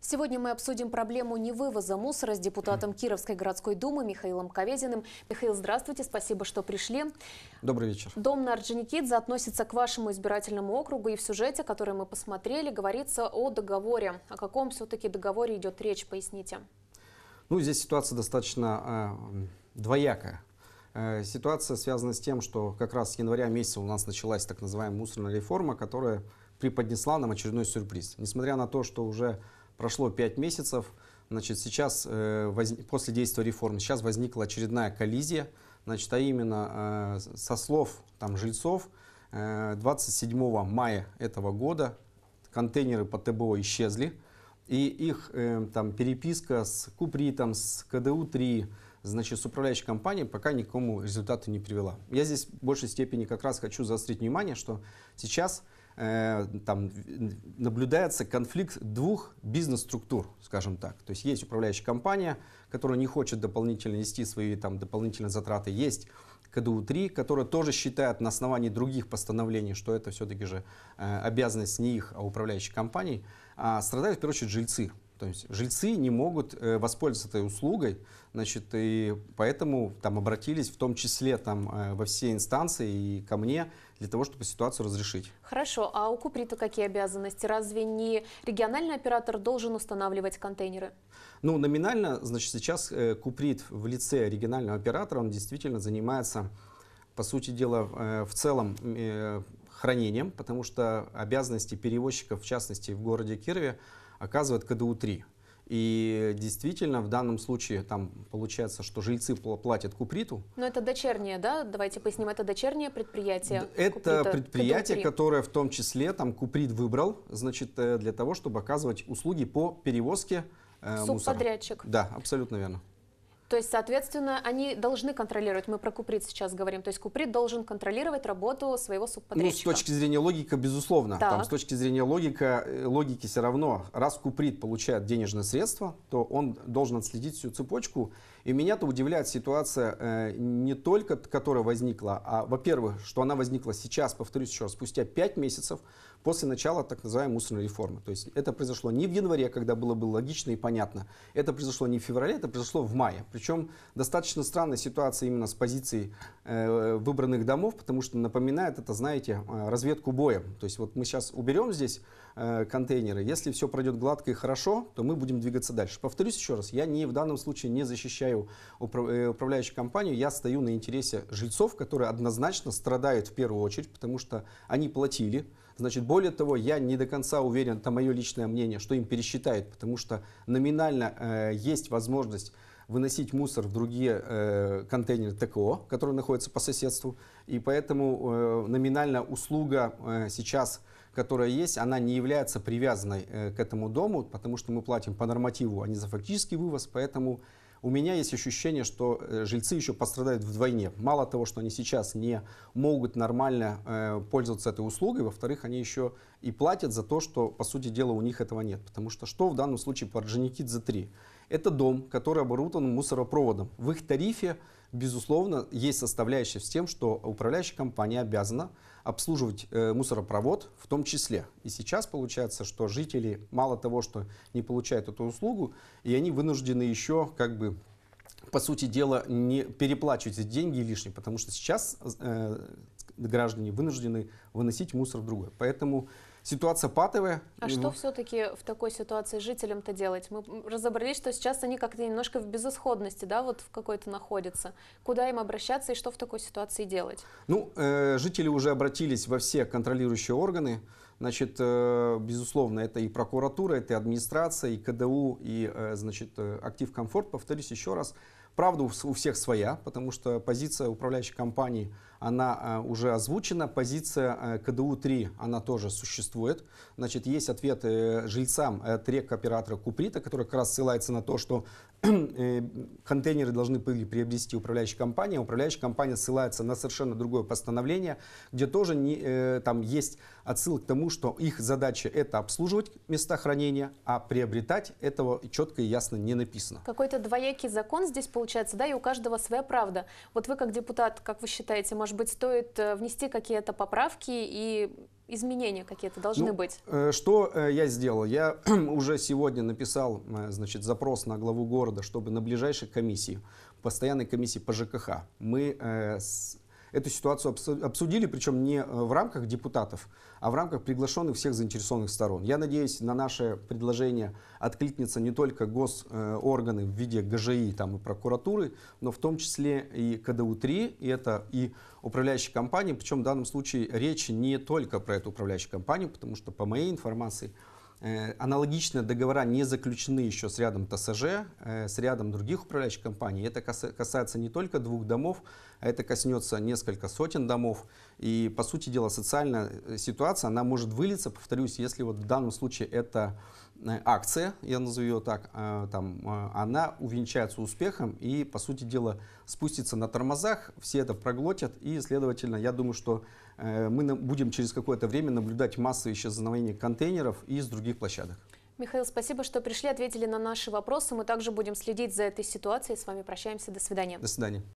Сегодня мы обсудим проблему невывоза мусора с депутатом Кировской городской думы Михаилом Ковединым. Михаил, здравствуйте, спасибо, что пришли. Добрый вечер. Дом на Орджоникидзе относится к вашему избирательному округу, и в сюжете, который мы посмотрели, говорится о договоре. О каком все-таки договоре идет речь, поясните. Ну, здесь ситуация достаточно э, двоякая. Э, ситуация связана с тем, что как раз с января месяца у нас началась так называемая мусорная реформа, которая преподнесла нам очередной сюрприз. Несмотря на то, что уже прошло 5 месяцев, значит, сейчас, э, после действия реформ, сейчас возникла очередная коллизия, значит, а именно э, со слов там, жильцов, 27 э, мая этого года контейнеры по ТБО исчезли, и их там, переписка с Купритом, с КДУ-3, значит, с управляющей компанией пока никому результату не привела. Я здесь в большей степени как раз хочу заострить внимание, что сейчас Э, там наблюдается конфликт двух бизнес-структур, скажем так. То есть есть управляющая компания, которая не хочет дополнительно нести свои там дополнительные затраты, есть КДУ-3, которая тоже считает на основании других постановлений, что это все-таки же э, обязанность не их, а управляющей компании, а страдают в первую очередь жильцы. То есть жильцы не могут э, воспользоваться этой услугой, значит, и поэтому там обратились в том числе там э, во все инстанции и ко мне для того, чтобы ситуацию разрешить. Хорошо, а у Куприта какие обязанности? Разве не региональный оператор должен устанавливать контейнеры? Ну, номинально, значит, сейчас э, Куприт в лице регионального оператора, он действительно занимается, по сути дела, в целом хранением, потому что обязанности перевозчиков, в частности, в городе Кирове, оказывает КДУ-3. И действительно, в данном случае там получается, что жильцы платят Куприту. Но это дочернее, да? Давайте поясним, это дочернее предприятие. Это Куприта, предприятие, КДУ-3. которое в том числе там Куприт выбрал, значит, э, для того, чтобы оказывать услуги по перевозке э, Субподрядчик. Да, абсолютно верно. То есть, соответственно, они должны контролировать. Мы про Куприт сейчас говорим. То есть Куприт должен контролировать работу своего ну, субподрядчика. Ну, с точки зрения логики, безусловно. Так. Там, с точки зрения логика, э, логики все равно. Раз Куприт получает денежные средства, то он должен отследить всю цепочку. И меня-то удивляет ситуация э, не только, которая возникла, а, во-первых, что она возникла сейчас, повторюсь еще раз, спустя 5 месяцев после начала так называемой мусорной реформы. То есть это произошло не в январе, когда было бы логично и понятно. Это произошло не в феврале, это произошло в мае причем достаточно странная ситуация именно с позиции э, выбранных домов, потому что напоминает это, знаете, э, разведку боя. То есть вот мы сейчас уберем здесь э, контейнеры, если все пройдет гладко и хорошо, то мы будем двигаться дальше. Повторюсь еще раз, я не, в данном случае не защищаю управляющую компанию, я стою на интересе жильцов, которые однозначно страдают в первую очередь, потому что они платили, Значит, более того, я не до конца уверен, это мое личное мнение, что им пересчитают, потому что номинально э, есть возможность выносить мусор в другие э, контейнеры ТКО, которые находятся по соседству. И поэтому э, номинально услуга э, сейчас, которая есть, она не является привязанной э, к этому дому, потому что мы платим по нормативу, а не за фактический вывоз. Поэтому у меня есть ощущение, что э, жильцы еще пострадают вдвойне. Мало того, что они сейчас не могут нормально э, пользоваться этой услугой, во-вторых, они еще и платят за то, что, по сути дела, у них этого нет. Потому что что в данном случае по Орджоникидзе 3? Это дом, который оборудован мусоропроводом. В их тарифе безусловно, есть составляющая с тем, что управляющая компания обязана обслуживать э, мусоропровод в том числе. И сейчас получается, что жители мало того, что не получают эту услугу, и они вынуждены еще как бы по сути дела, не переплачивать эти деньги лишние, потому что сейчас э, граждане вынуждены выносить мусор в другое. Поэтому ситуация патовая. А что все-таки в такой ситуации жителям-то делать? Мы разобрались, что сейчас они как-то немножко в безысходности, да, вот в какой-то находятся. Куда им обращаться и что в такой ситуации делать? Ну, э, жители уже обратились во все контролирующие органы. Значит, э, безусловно, это и прокуратура, это и администрация, и КДУ, и, э, значит, э, актив комфорт. Повторюсь еще раз, правда у всех своя, потому что позиция управляющей компании – она э, уже озвучена. Позиция э, КДУ-3, она тоже существует. Значит, есть ответы э, жильцам трек-оператора Куприта, который как раз ссылается на то, что контейнеры должны были приобрести управляющая компания. Управляющая компания ссылается на совершенно другое постановление, где тоже не, там есть отсыл к тому, что их задача это обслуживать места хранения, а приобретать этого четко и ясно не написано. Какой-то двоякий закон здесь получается, да, и у каждого своя правда. Вот вы как депутат, как вы считаете, может может быть, стоит э, внести какие-то поправки и изменения какие-то должны ну, быть? Э, что э, я сделал? Я уже сегодня написал значит, запрос на главу города, чтобы на ближайшей комиссии, постоянной комиссии по ЖКХ, мы эту ситуацию обсудили, причем не э, в рамках депутатов, а в рамках приглашенных всех заинтересованных сторон. Я надеюсь, на наше предложение откликнется не только госорганы в виде ГЖИ там, и прокуратуры, но в том числе и КДУ-3, и это и управляющие компании. Причем в данном случае речь не только про эту управляющую компанию, потому что по моей информации – Э, аналогично договора не заключены еще с рядом ТСЖ, э, с рядом других управляющих компаний. Это касается не только двух домов, а это коснется несколько сотен домов. И, по сути дела, социальная э, ситуация, она может вылиться, повторюсь, если вот в данном случае это акция, я назову ее так, там, она увенчается успехом и, по сути дела, спустится на тормозах, все это проглотят, и, следовательно, я думаю, что мы будем через какое-то время наблюдать массовые исчезновения контейнеров и с других других площадок. Михаил, спасибо, что пришли, ответили на наши вопросы. Мы также будем следить за этой ситуацией. С вами прощаемся. До свидания. До свидания.